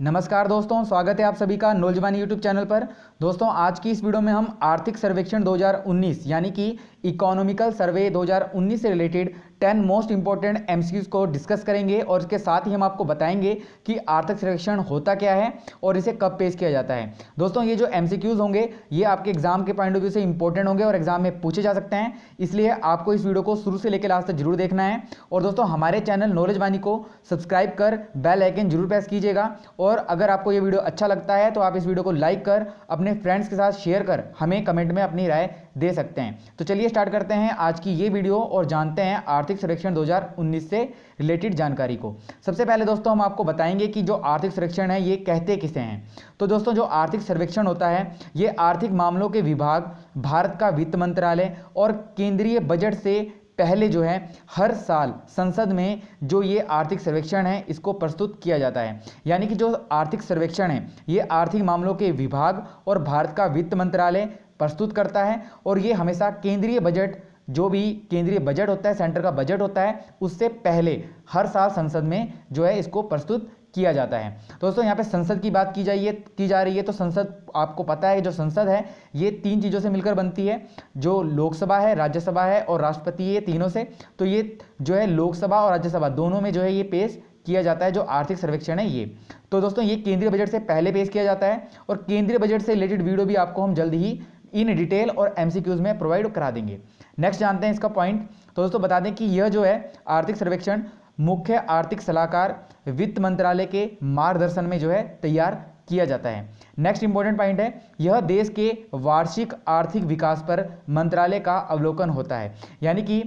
नमस्कार दोस्तों स्वागत है आप सभी का नौजवान यूट्यूब चैनल पर दोस्तों आज की इस वीडियो में हम आर्थिक सर्वेक्षण 2019 यानी कि इकोनॉमिकल सर्वे 2019 से रिलेटेड 10 मोस्ट इंपॉर्टेंट एम को डिस्कस करेंगे और इसके साथ ही हम आपको बताएंगे कि आर्थिक सर्वेक्षण होता क्या है और इसे कब पेश किया जाता है दोस्तों ये जो एम होंगे ये आपके एग्जाम के पॉइंट ऑफ व्यू से इंपॉर्टेंट होंगे और एग्जाम में पूछे जा सकते हैं इसलिए आपको इस वीडियो को शुरू से लेकर लास्ट तक जरूर देखना है और दोस्तों हमारे चैनल नॉलेज वानी को सब्सक्राइब कर बेल आइकन जरूर प्रेस कीजिएगा और अगर आपको ये वीडियो अच्छा लगता है तो आप इस वीडियो को लाइक कर अपने फ्रेंड्स के साथ शेयर कर हमें कमेंट में अपनी राय दे सकते हैं तो चलिए स्टार्ट करते हैं आज की ये वीडियो और जानते हैं आर्थिक सर्वेक्षण 2019 से रिलेटेड जानकारी को सबसे पहले दोस्तों हम आपको बताएंगे कि जो आर्थिक सर्वेक्षण है ये कहते किसे हैं तो दोस्तों जो आर्थिक सर्वेक्षण होता है ये आर्थिक मामलों के विभाग भारत का वित्त मंत्रालय और केंद्रीय बजट से पहले जो है हर साल संसद में जो ये आर्थिक सर्वेक्षण है इसको प्रस्तुत किया जाता है यानी कि जो आर्थिक सर्वेक्षण है ये आर्थिक मामलों के विभाग और भारत का वित्त मंत्रालय प्रस्तुत करता है और ये हमेशा केंद्रीय बजट जो भी केंद्रीय बजट होता है सेंटर का बजट होता है उससे पहले हर साल संसद में जो है इसको प्रस्तुत किया जाता है दोस्तों यहाँ पे संसद की बात की जाइए की जा रही है तो संसद आपको पता है जो संसद है ये तीन चीज़ों से मिलकर बनती है जो लोकसभा है राज्यसभा है और राष्ट्रपति ये तीनों से तो ये जो है लोकसभा और राज्यसभा दोनों में जो है ये पेश किया जाता है जो आर्थिक सर्वेक्षण है ये तो दोस्तों ये केंद्रीय बजट से पहले पेश किया जाता है और केंद्रीय बजट से रिलेटेड वीडियो भी आपको हम जल्द ही इन डिटेल और एम में प्रोवाइड करा देंगे नेक्स्ट जानते हैं इसका पॉइंट तो दोस्तों बता दें कि यह जो है आर्थिक सर्वेक्षण मुख्य आर्थिक सलाहकार वित्त मंत्रालय के मार्गदर्शन में जो है तैयार किया जाता है नेक्स्ट इंपॉर्टेंट पॉइंट है यह देश के वार्षिक आर्थिक विकास पर मंत्रालय का अवलोकन होता है यानी कि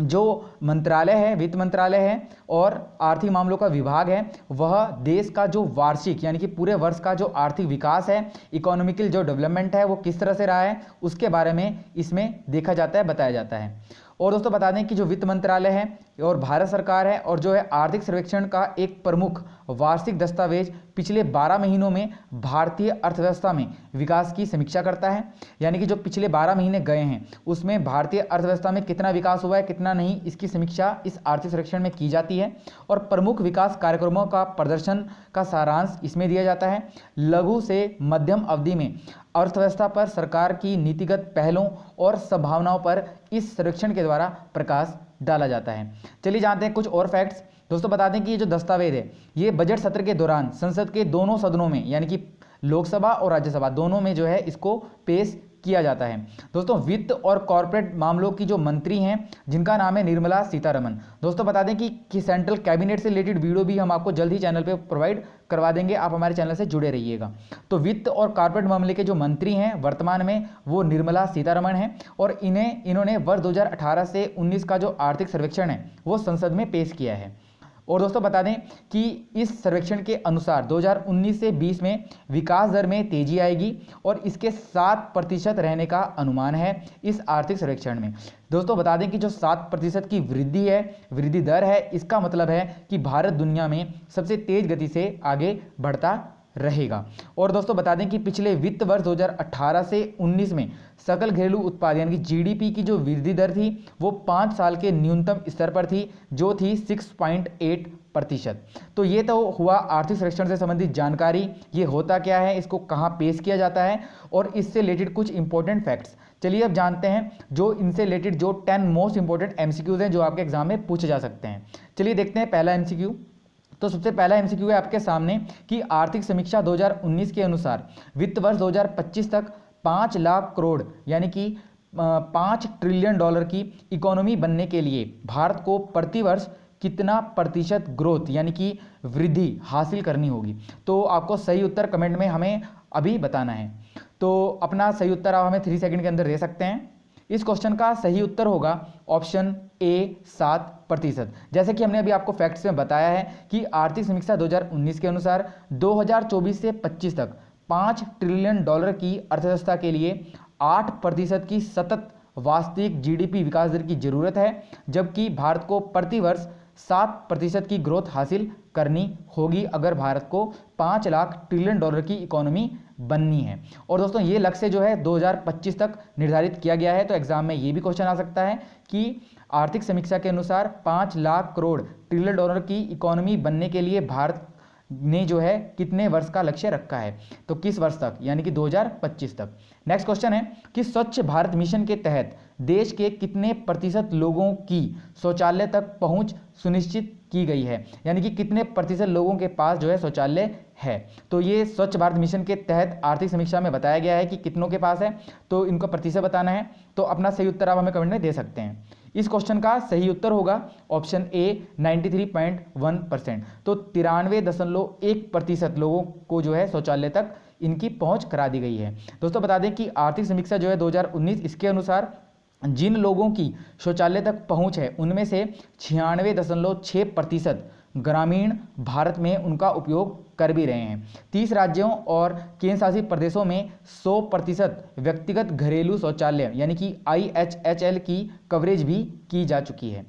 जो मंत्रालय है वित्त मंत्रालय है और आर्थिक मामलों का विभाग है वह देश का जो वार्षिक यानी कि पूरे वर्ष का जो आर्थिक विकास है इकोनॉमिकल जो डेवलपमेंट है वो किस तरह से रहा है उसके बारे में इसमें देखा जाता है बताया जाता है और दोस्तों बता दें कि जो वित्त मंत्रालय है और भारत सरकार है और जो है आर्थिक सर्वेक्षण का एक प्रमुख वार्षिक दस्तावेज पिछले 12 महीनों में भारतीय अर्थव्यवस्था में विकास की समीक्षा करता है यानी कि जो पिछले 12 महीने गए हैं उसमें भारतीय अर्थव्यवस्था में कितना विकास हुआ है कितना नहीं इसकी समीक्षा इस आर्थिक सर्वेक्षण में की जाती है और प्रमुख विकास कार्यक्रमों का प्रदर्शन का सारांश इसमें दिया जाता है लघु से मध्यम अवधि में अर्थव्यवस्था पर सरकार की नीतिगत पहलों और संभावनाओं पर इस सर्वेक्षण के द्वारा प्रकाश डाला जाता है चलिए जानते हैं कुछ और फैक्ट्स दोस्तों बता दें कि ये जो दस्तावेज है ये बजट सत्र के दौरान संसद के दोनों सदनों में यानी कि लोकसभा और राज्यसभा दोनों में जो है इसको पेश किया जाता है दोस्तों वित्त और कॉरपोरेट मामलों की जो मंत्री हैं जिनका नाम है निर्मला सीतारमन दोस्तों बता दें कि, कि सेंट्रल कैबिनेट से रिलेटेड वीडियो भी हम आपको जल्द ही चैनल पर प्रोवाइड करवा देंगे आप हमारे चैनल से जुड़े रहिएगा तो वित्त और कॉरपोरेट मामले के जो मंत्री हैं वर्तमान में वो निर्मला सीतारमण हैं और इन्हें इन्होंने वर्ष दो से उन्नीस का जो आर्थिक सर्वेक्षण है वो संसद में पेश किया है और दोस्तों बता दें कि इस सर्वेक्षण के अनुसार 2019 से 20 में विकास दर में तेजी आएगी और इसके सात प्रतिशत रहने का अनुमान है इस आर्थिक सर्वेक्षण में दोस्तों बता दें कि जो सात प्रतिशत की वृद्धि है वृद्धि दर है इसका मतलब है कि भारत दुनिया में सबसे तेज गति से आगे बढ़ता रहेगा और दोस्तों बता दें कि पिछले वित्त वर्ष 2018 से 19 में सकल घरेलू उत्पाद यानी कि जीडीपी की जो वृद्धि दर थी वो पाँच साल के न्यूनतम स्तर पर थी जो थी 6.8 प्रतिशत तो ये तो हुआ आर्थिक संरक्षण से संबंधित जानकारी ये होता क्या है इसको कहाँ पेश किया जाता है और इससे रिलेटेड कुछ इंपॉर्टेंट फैक्ट्स चलिए अब जानते हैं जो इनसे रिलेटेड जो टेन मोस्ट इंपॉर्टेंट एमसीक्यूज हैं जो आपके एग्जाम में पूछे जा सकते हैं चलिए देखते हैं पहला एमसीक्यू तो सबसे पहला एमसीक्यू है आपके सामने कि आर्थिक समीक्षा 2019 के अनुसार वित्त वर्ष 2025 तक पाँच लाख करोड़ यानी कि पाँच ट्रिलियन डॉलर की इकोनॉमी बनने के लिए भारत को प्रतिवर्ष कितना प्रतिशत ग्रोथ यानी कि वृद्धि हासिल करनी होगी तो आपको सही उत्तर कमेंट में हमें अभी बताना है तो अपना सही उत्तर आप हमें थ्री सेकंड के अंदर दे सकते हैं इस क्वेश्चन का सही उत्तर होगा ऑप्शन ए सात प्रतिशत जैसे कि हमने अभी आपको फैक्ट्स में बताया है कि आर्थिक समीक्षा 2019 के अनुसार 2024 से 25 तक 5 ट्रिलियन डॉलर की अर्थव्यवस्था के लिए आठ प्रतिशत की सतत वास्तविक जीडीपी विकास दर की जरूरत है जबकि भारत को प्रतिवर्ष सात प्रतिशत की ग्रोथ हासिल करनी होगी अगर भारत को पाँच लाख ट्रिलियन डॉलर की इकोनॉमी बननी है और दोस्तों ये लक्ष्य जो है 2025 तक निर्धारित किया गया है तो एग्जाम में ये भी क्वेश्चन आ सकता है कि आर्थिक समीक्षा के अनुसार पाँच लाख करोड़ ट्रिलियन डॉलर की इकोनॉमी बनने के लिए भारत ने जो है कितने वर्ष का लक्ष्य रखा है तो किस वर्ष तक यानी कि 2025 तक नेक्स्ट क्वेश्चन है कि स्वच्छ भारत मिशन के तहत देश के कितने प्रतिशत लोगों की शौचालय तक पहुंच सुनिश्चित की गई है यानी कि कितने प्रतिशत लोगों के पास जो है शौचालय है तो ये स्वच्छ भारत मिशन के तहत आर्थिक समीक्षा में बताया गया है कि कितनों के पास है तो इनका प्रतिशत बताना है तो अपना सही उत्तर आप हमें कमेंट में दे सकते हैं इस क्वेश्चन का सही उत्तर होगा ऑप्शन ए 93.1 परसेंट तो तिरानवे दशमलव एक प्रतिशत लोगों को जो है शौचालय तक इनकी पहुंच करा दी गई है दोस्तों बता दें कि आर्थिक समीक्षा जो है 2019 इसके अनुसार जिन लोगों की शौचालय तक पहुंच है उनमें से छियानवे दशमलव छः प्रतिशत ग्रामीण भारत में उनका उपयोग कर भी रहे हैं तीस राज्यों और केंद्र शासित प्रदेशों में 100 प्रतिशत व्यक्तिगत घरेलू शौचालय यानी कि आई की कवरेज भी की जा चुकी है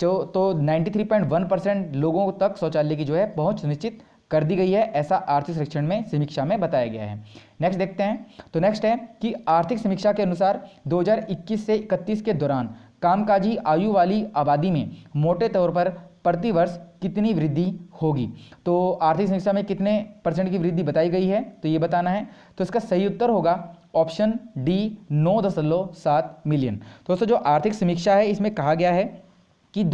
जो तो 93.1 तो परसेंट लोगों तक शौचालय की जो है पहुंच सुनिश्चित कर दी गई है ऐसा आर्थिक सर्वेक्षण में समीक्षा में बताया गया है नेक्स्ट देखते हैं तो नेक्स्ट है कि आर्थिक समीक्षा के अनुसार 2021 से 31 के दौरान कामकाजी आयु वाली आबादी में मोटे तौर पर प्रतिवर्ष कितनी वृद्धि होगी तो आर्थिक समीक्षा में कितने परसेंट की वृद्धि बताई गई है तो ये बताना है तो इसका सही उत्तर होगा ऑप्शन डी नौ दशमलव सात मिलियन दोस्तों जो आर्थिक समीक्षा है इसमें कहा गया है कि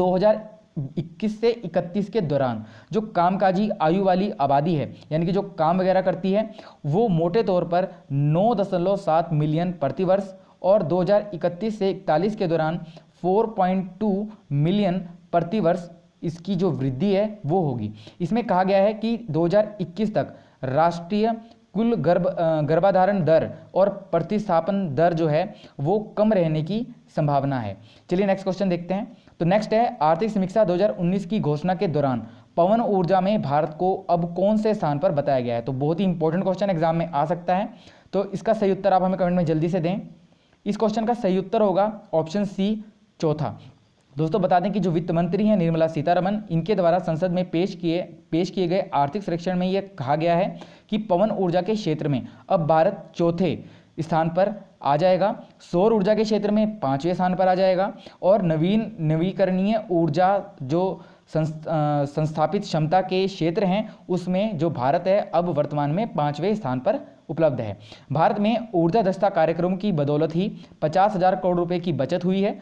21 से 31 के दौरान जो कामकाजी आयु वाली आबादी है यानी कि जो काम वगैरह करती है वो मोटे तौर पर 9.7 मिलियन प्रतिवर्ष और 2031 से इकतालीस के दौरान 4.2 मिलियन प्रतिवर्ष इसकी जो वृद्धि है वो होगी इसमें कहा गया है कि 2021 तक राष्ट्रीय कुल गर्भ गर्भाधारण दर और प्रतिस्थापन दर जो है वो कम रहने की संभावना है चलिए नेक्स्ट क्वेश्चन देखते हैं तो नेक्स्ट है आर्थिक समीक्षा 2019 की घोषणा के दौरान पवन ऊर्जा में भारत को अब कौन से स्थान पर बताया गया है तो बहुत ही इंपॉर्टेंट क्वेश्चन एग्जाम में आ सकता है तो इसका सही उत्तर आप हमें कमेंट में जल्दी से दें इस क्वेश्चन का सही उत्तर होगा ऑप्शन सी चौथा दोस्तों बता दें कि जो वित्त मंत्री हैं निर्मला सीतारमन इनके द्वारा संसद में पेश किए पेश किए गए आर्थिक सर्वेक्षण में यह कहा गया है कि पवन ऊर्जा के क्षेत्र में अब भारत चौथे स्थान पर आ जाएगा सौर ऊर्जा के क्षेत्र में पाँचवें स्थान पर आ जाएगा और नवीन नवीकरणीय ऊर्जा जो संस्थापित क्षमता के क्षेत्र हैं उसमें जो भारत है अब वर्तमान में पाँचवें स्थान पर उपलब्ध है भारत में ऊर्जा दस्ता कार्यक्रम की बदौलत ही पचास हजार करोड़ रुपए की बचत हुई है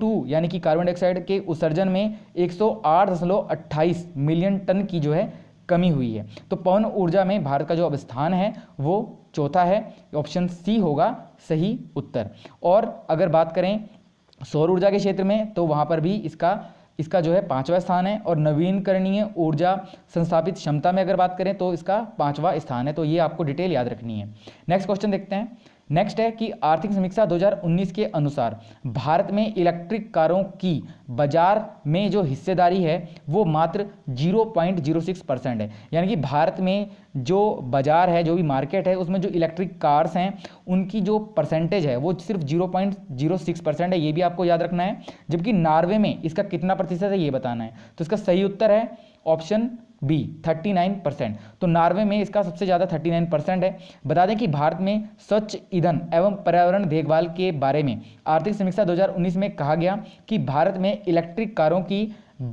टू यानी कि कार्बन डाइऑक्साइड के उत्सर्जन में 108.28 मिलियन टन की जो है कमी हुई है तो पवन ऊर्जा में भारत का जो अब स्थान है वो चौथा है ऑप्शन सी होगा सही उत्तर और अगर बात करें सौर ऊर्जा के क्षेत्र में तो वहाँ पर भी इसका इसका जो है पांचवा स्थान है और नवीनकरणीय ऊर्जा संस्थापित क्षमता में अगर बात करें तो इसका पांचवा स्थान है तो ये आपको डिटेल याद रखनी है नेक्स्ट क्वेश्चन देखते हैं नेक्स्ट है कि आर्थिक समीक्षा 2019 के अनुसार भारत में इलेक्ट्रिक कारों की बाजार में जो हिस्सेदारी है वो मात्र 0.06 परसेंट है यानी कि भारत में जो बाजार है जो भी मार्केट है उसमें जो इलेक्ट्रिक कार्स हैं उनकी जो परसेंटेज है वो सिर्फ 0.06 परसेंट है ये भी आपको याद रखना है जबकि नार्वे में इसका कितना प्रतिशत है ये बताना है तो इसका सही उत्तर है ऑप्शन बी 39 परसेंट तो नॉर्वे में इसका सबसे ज़्यादा 39 परसेंट है बता दें कि भारत में स्वच्छ ईंधन एवं पर्यावरण देखभाल के बारे में आर्थिक समीक्षा 2019 में कहा गया कि भारत में इलेक्ट्रिक कारों की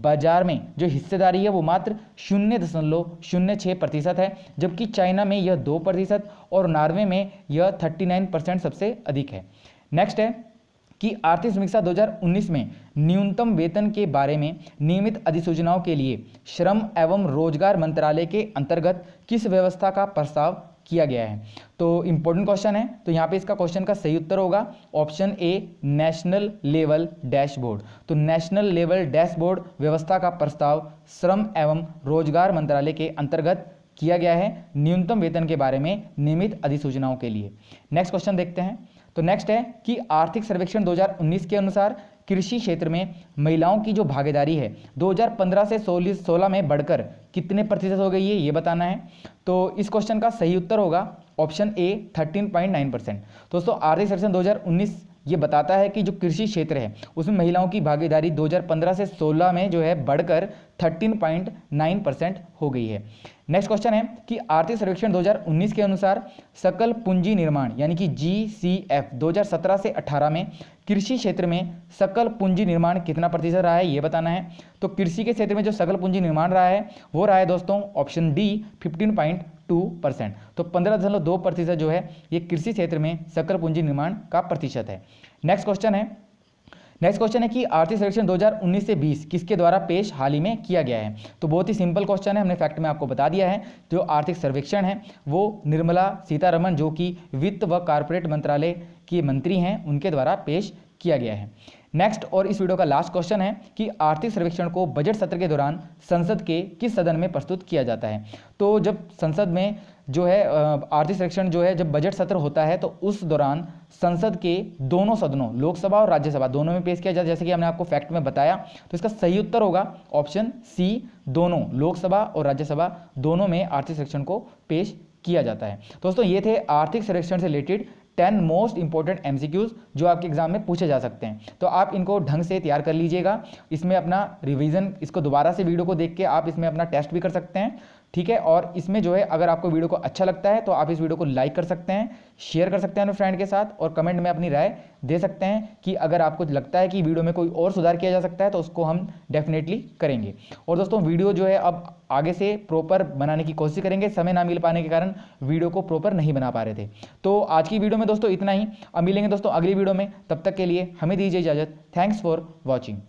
बाजार में जो हिस्सेदारी है वो मात्र शून्य दशमलव शून्य छः प्रतिशत है जबकि चाइना में यह दो प्रतिशत और नॉर्वे में यह नाइन परसेंट सबसे अधिक है नेक्स्ट है कि आर्थिक समीक्षा 2019 में न्यूनतम वेतन के बारे में नियमित अधिसूचनाओं के लिए श्रम एवं रोजगार मंत्रालय के अंतर्गत किस व्यवस्था का प्रस्ताव किया गया है तो इंपॉर्टेंट क्वेश्चन है तो यहाँ पे इसका क्वेश्चन का सही उत्तर होगा option A national level dashboard तो नेशनल लेवल डैशबोर्ड व्यवस्था का प्रस्ताव श्रम एवं रोजगार मंत्रालय के अंतर्गत किया गया है न्यूनतम वेतन के बारे में नियमित अधिसूचनाओं के लिए नेक्स्ट क्वेश्चन देखते हैं तो नेक्स्ट है कि आर्थिक सर्वेक्षण 2019 के अनुसार कृषि क्षेत्र में महिलाओं की जो भागीदारी है 2015 से 16 सोलह में बढ़कर कितने प्रतिशत हो गई है ये बताना है तो इस क्वेश्चन का सही उत्तर होगा ऑप्शन ए 13.9 परसेंट दोस्तों आर्थिक सर्वेक्षण 2019 ये बताता है कि जो कृषि क्षेत्र है उसमें महिलाओं की भागीदारी 2015 से 16 में जो है बढ़कर 13.9 परसेंट हो गई है नेक्स्ट क्वेश्चन है कि आर्थिक सर्वेक्षण 2019 के अनुसार सकल पूंजी निर्माण यानी कि जी सी एफ दो से 18 में कृषि क्षेत्र में सकल पूंजी निर्माण कितना प्रतिशत रहा है ये बताना है तो कृषि के क्षेत्र में जो सकल पूंजी निर्माण रहा है वो रहा है दोस्तों option D fifteen point two percent तो पंद्रह दशमलव दो प्रतिशत जो है ये कृषि क्षेत्र में सकल पूंजी निर्माण का प्रतिशत है नेक्स्ट क्वेश्चन है नेक्स्ट क्वेश्चन है कि आर्थिक सर्वेक्षण 2019 से 20 किसके द्वारा पेश हाल ही में किया गया है तो बहुत ही सिंपल क्वेश्चन है हमने फैक्ट में आपको बता दिया है जो आर्थिक सर्वेक्षण है वो निर्मला सीतारमन जो कि वित्त व कारपोरेट मंत्रालय की मंत्री हैं उनके द्वारा पेश किया गया है नेक्स्ट और इस वीडियो का लास्ट क्वेश्चन है कि आर्थिक सर्वेक्षण को बजट सत्र के दौरान संसद के किस सदन में प्रस्तुत किया जाता है तो जब संसद में जो है आर्थिक सर्वेक्षण जो है जब बजट सत्र होता है तो उस दौरान संसद के दोनों सदनों लोकसभा और राज्यसभा दोनों में पेश किया जाता है जैसे कि हमने आपको फैक्ट में बताया तो इसका सही उत्तर होगा ऑप्शन सी दोनों लोकसभा और राज्यसभा दोनों में आर्थिक सर्वेक्षण को पेश किया जाता है दोस्तों ये थे आर्थिक सर्वेक्षण से रिलेटेड टेन मोस्ट इंपॉर्टेंट एम जो आपके एग्जाम में पूछे जा सकते हैं तो आप इनको ढंग से तैयार कर लीजिएगा इसमें अपना रिविजन इसको दोबारा से वीडियो को देख के आप इसमें अपना टेस्ट भी कर सकते हैं ठीक है और इसमें जो है अगर आपको वीडियो को अच्छा लगता है तो आप इस वीडियो को लाइक कर सकते हैं शेयर कर सकते हैं अपने फ्रेंड के साथ और कमेंट में अपनी राय दे सकते हैं कि अगर आपको लगता है कि वीडियो में कोई और सुधार किया जा सकता है तो उसको हम डेफिनेटली करेंगे और दोस्तों वीडियो जो है अब आगे से प्रॉपर बनाने की कोशिश करेंगे समय ना मिल पाने के कारण वीडियो को प्रॉपर नहीं बना पा रहे थे तो आज की वीडियो में दोस्तों इतना ही अब मिलेंगे दोस्तों अगली वीडियो में तब तक के लिए हमें दीजिए इजाज़त थैंक्स फॉर वॉचिंग